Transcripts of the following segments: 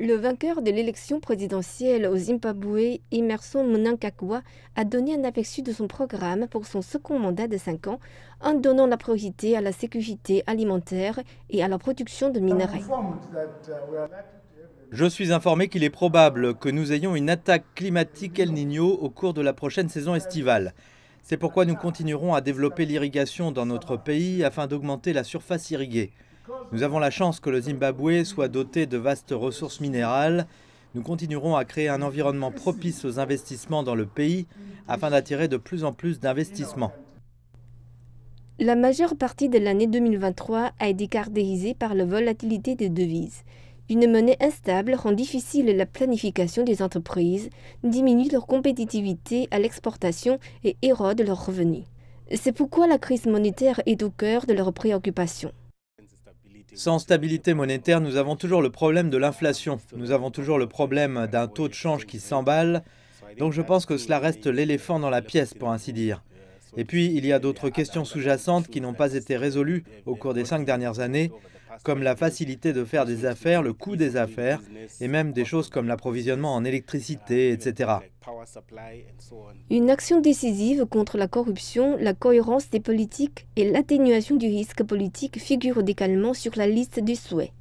Le vainqueur de l'élection présidentielle au Zimbabwe, Imerson Mnangagwa, a donné un aperçu de son programme pour son second mandat de 5 ans en donnant la priorité à la sécurité alimentaire et à la production de minerais. Je suis informé qu'il est probable que nous ayons une attaque climatique El Niño au cours de la prochaine saison estivale. C'est pourquoi nous continuerons à développer l'irrigation dans notre pays afin d'augmenter la surface irriguée. Nous avons la chance que le Zimbabwe soit doté de vastes ressources minérales. Nous continuerons à créer un environnement propice aux investissements dans le pays afin d'attirer de plus en plus d'investissements. La majeure partie de l'année 2023 a été caractérisée par la volatilité des devises. Une monnaie instable rend difficile la planification des entreprises, diminue leur compétitivité à l'exportation et érode leurs revenus. C'est pourquoi la crise monétaire est au cœur de leurs préoccupations. Sans stabilité monétaire, nous avons toujours le problème de l'inflation, nous avons toujours le problème d'un taux de change qui s'emballe, donc je pense que cela reste l'éléphant dans la pièce, pour ainsi dire. Et puis, il y a d'autres questions sous-jacentes qui n'ont pas été résolues au cours des cinq dernières années, comme la facilité de faire des affaires, le coût des affaires, et même des choses comme l'approvisionnement en électricité, etc. Une action décisive contre la corruption, la cohérence des politiques et l'atténuation du risque politique figurent décalement sur la liste des souhaits.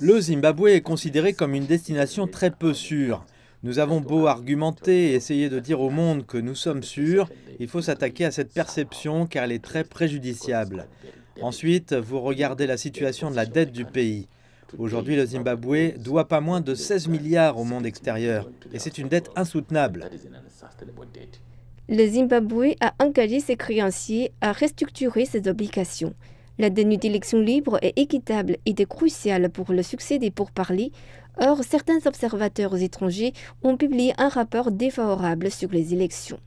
Le Zimbabwe est considéré comme une destination très peu sûre. Nous avons beau argumenter et essayer de dire au monde que nous sommes sûrs, il faut s'attaquer à cette perception car elle est très préjudiciable. Ensuite, vous regardez la situation de la dette du pays. Aujourd'hui, le Zimbabwe doit pas moins de 16 milliards au monde extérieur, et c'est une dette insoutenable. Le Zimbabwe a engagé ses créanciers à restructurer ses obligations. La tenue d'élections libres et équitables était cruciale pour le succès des pourparlers. Or, certains observateurs étrangers ont publié un rapport défavorable sur les élections.